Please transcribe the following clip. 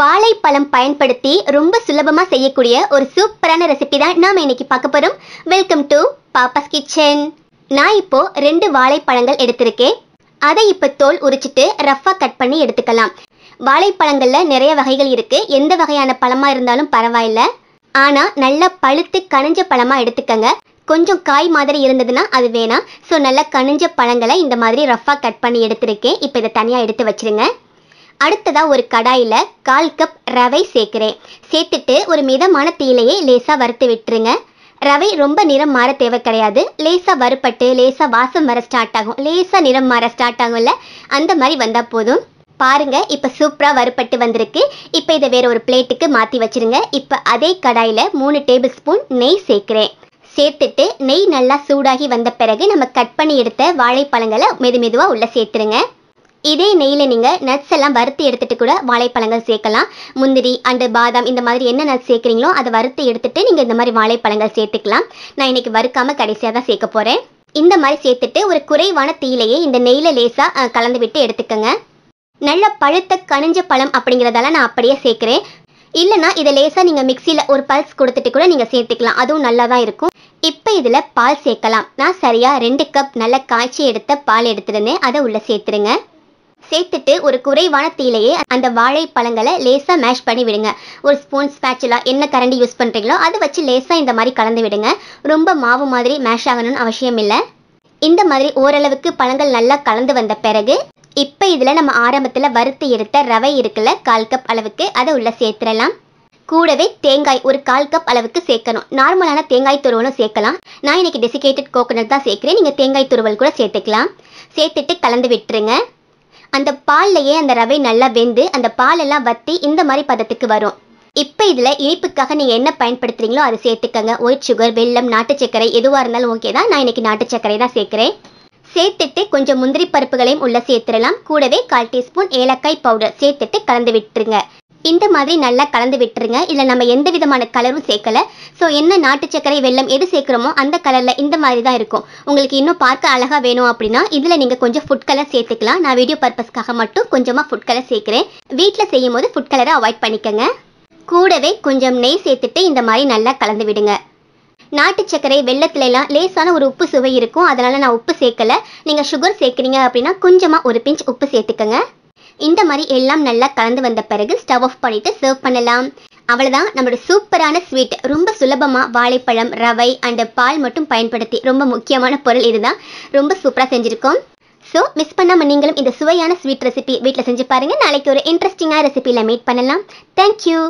வாழைப்பழம் பயன்படுத்தி ரொம்ப சுலபமாக செய்யக்கூடிய ஒரு சூப்பரான ரெசிபி தான் நாம் இன்னைக்கு பார்க்க போகிறோம் வெல்கம் டு பாப்பாஸ் கிச்சன் நான் இப்போ ரெண்டு வாழைப்பழங்கள் எடுத்திருக்கேன் அதை இப்போ தோல் உரிச்சிட்டு ரஃப்பாக கட் பண்ணி எடுத்துக்கலாம் வாழைப்பழங்களில் நிறைய வகைகள் இருக்குது எந்த வகையான பழமாக இருந்தாலும் பரவாயில்ல ஆனால் நல்லா பழுத்து கனிஞ்ச பழமாக எடுத்துக்கங்க கொஞ்சம் காய் மாதிரி இருந்ததுன்னா அது வேணாம் ஸோ நல்லா கனிஞ்ச பழங்களை இந்த மாதிரி ரஃப்பாக கட் பண்ணி எடுத்திருக்கேன் இப்போ இதை தனியாக எடுத்து வச்சுருங்க அடுத்ததாக ஒரு கடாயில் கால் கப் ரவை சேர்க்குறேன் சேர்த்துட்டு ஒரு மிதமான தீலையை லேசாக வறுத்து விட்டுருங்க ரவை ரொம்ப நிறம் மாற தேவை கிடையாது லேசாக வறுப்பட்டு லேசாக வாசம் வர ஸ்டார்ட் ஆகும் லேசாக நிறம் மாற ஸ்டார்ட் ஆகும்ல அந்த மாதிரி வந்தால் போதும் பாருங்க இப்போ சூப்பராக வறுப்பட்டு வந்திருக்கு இப்போ இதை வேற ஒரு பிளேட்டுக்கு மாற்றி வச்சிருங்க இப்போ அதே கடாயில் மூணு டேபிள் ஸ்பூன் நெய் சேர்க்குறேன் சேர்த்துட்டு நெய் நல்லா சூடாகி வந்த பிறகு நம்ம கட் பண்ணி எடுத்த வாழைப்பழங்களை மெது மெதுவாக உள்ளே சேர்த்துருங்க இதே நெய்யில் நீங்கள் நட்ஸ் எல்லாம் வறுத்து எடுத்துகிட்டு கூட வாழைப்பழங்கள் சேர்க்கலாம் முந்திரி அண்டு பாதாம் இந்த மாதிரி என்ன நட்ஸ் சேர்க்குறீங்களோ அதை வறுத்து எடுத்துகிட்டு நீங்கள் இந்த மாதிரி வாழைப்பழங்கள் சேர்த்துக்கலாம் நான் இன்றைக்கி வறுக்காமல் கடைசியாக தான் சேர்க்க போகிறேன் இந்த மாதிரி சேர்த்துட்டு ஒரு குறைவான தீலையே இந்த நெய்யில் லேசாக கலந்து விட்டு எடுத்துக்கோங்க நல்ல பழுத்த கனிஞ்ச பழம் அப்படிங்கிறதால நான் அப்படியே சேர்க்குறேன் இல்லைனா இதை லேசாக நீங்கள் மிக்சியில் ஒரு பல்ஸ் கொடுத்துட்டு கூட நீங்கள் சேர்த்துக்கலாம் அதுவும் நல்லா தான் இருக்கும் இப்போ இதில் பால் சேர்க்கலாம் நான் சரியாக ரெண்டு கப் நல்ல காய்ச்சி எடுத்த பால் எடுத்துருந்தேன் அதை உள்ளே சேர்த்துருங்க சேர்த்துட்டு ஒரு குறைவான தீலையே அந்த வாழைப்பழங்களை லேசாக மேஷ் பண்ணி விடுங்க ஒரு ஸ்பூன் ஸ்பேச்சுலா என்ன கரண்டி யூஸ் பண்ணுறீங்களோ அதை வச்சு லேசாக இந்த மாதிரி கலந்து விடுங்க ரொம்ப மாவு மாதிரி மேஷ் ஆகணும்னு அவசியம் இல்லை இந்த மாதிரி ஓரளவுக்கு பழங்கள் நல்லா கலந்து வந்த பிறகு இப்போ இதில் நம்ம ஆரம்பத்தில் வறுத்து எடுத்த ரவை இருக்குல்ல கால் கப் அளவுக்கு அதை உள்ளே சேர்த்துடலாம் கூடவே தேங்காய் ஒரு கால் கப் அளவுக்கு சேர்க்கணும் நார்மலான தேங்காய் துருவலும் சேர்க்கலாம் நான் இன்றைக்கி டெசிகேட்டட் கோகோனட் தான் சேர்க்குறேன் நீங்கள் தேங்காய் துருவல் கூட சேர்த்துக்கலாம் சேர்த்துட்டு கலந்து விட்டுருங்க அந்த பால்லையே அந்த ரவை நல்லா வெந்து அந்த பாலெல்லாம் வத்தி இந்த மாதிரி பதத்துக்கு வரும் இப்போ இதில் இனிப்புக்காக நீங்கள் என்ன பயன்படுத்துறீங்களோ அதை சேர்த்துக்கங்க ஒயிட் சுகர் வெள்ளம் நாட்டு சர்க்கரை எதுவாக இருந்தாலும் ஓகே தான் நான் இன்றைக்கி நாட்டு சர்க்கரை தான் சேர்க்குறேன் சேர்த்துட்டு கொஞ்சம் முந்திரி பருப்புகளையும் உள்ளே சேர்த்துடலாம் கூடவே கால் டீஸ்பூன் ஏலக்காய் பவுடர் சேர்த்துட்டு கலந்து விட்டுருங்க இந்த மாதிரி நல்லா கலந்து விட்டுருங்க இதில் நம்ம எந்த விதமான கலரும் சேர்க்கலை ஸோ என்ன நாட்டு சர்க்கரை வெள்ளம் எது சேர்க்குறோமோ அந்த கலரில் இந்த மாதிரி தான் இருக்கும் உங்களுக்கு இன்னும் பார்க்க அழகாக வேணும் அப்படின்னா இதில் நீங்கள் கொஞ்சம் ஃபுட் கலர் சேர்த்துக்கலாம் நான் வீடியோ பர்பஸ்க்காக மட்டும் கொஞ்சமாக ஃபுட் கலர் சேர்க்குறேன் வீட்டில் செய்யும் போது ஃபுட் கலரை அவாய்ட் பண்ணிக்கோங்க கூடவே கொஞ்சம் நெய் சேர்த்துட்டு இந்த மாதிரி நல்லா கலந்து விடுங்க நாட்டு சர்க்கரை வெள்ளத்துலலாம் லேசான ஒரு உப்பு சுவை இருக்கும் அதனால் நான் உப்பு சேர்க்கலை நீங்கள் சுகர் சேர்க்குறீங்க அப்படின்னா கொஞ்சமாக ஒரு பிஞ்ச் உப்பு சேர்த்துக்கோங்க இந்த மாதிரி எல்லாம் நல்லா கலந்து வந்த பிறகு ஸ்டவ் ஆஃப் பண்ணிட்டு சர்வ் பண்ணலாம் அவ்வளோதான் நம்மளோட சூப்பரான ஸ்வீட் ரொம்ப சுலபமாக வாழைப்பழம் ரவை அண்ட் பால் மட்டும் பயன்படுத்தி ரொம்ப முக்கியமான பொருள் இதுதான் ரொம்ப சூப்பராக செஞ்சுருக்கோம் ஸோ மிஸ் பண்ணாமல் நீங்களும் இந்த சுவையான ஸ்வீட் ரெசிபி வீட்டில் செஞ்சு பாருங்கள் நாளைக்கு ஒரு இன்ட்ரெஸ்டிங்காக ரெசிபியில் மீட் பண்ணலாம் தேங்க்யூ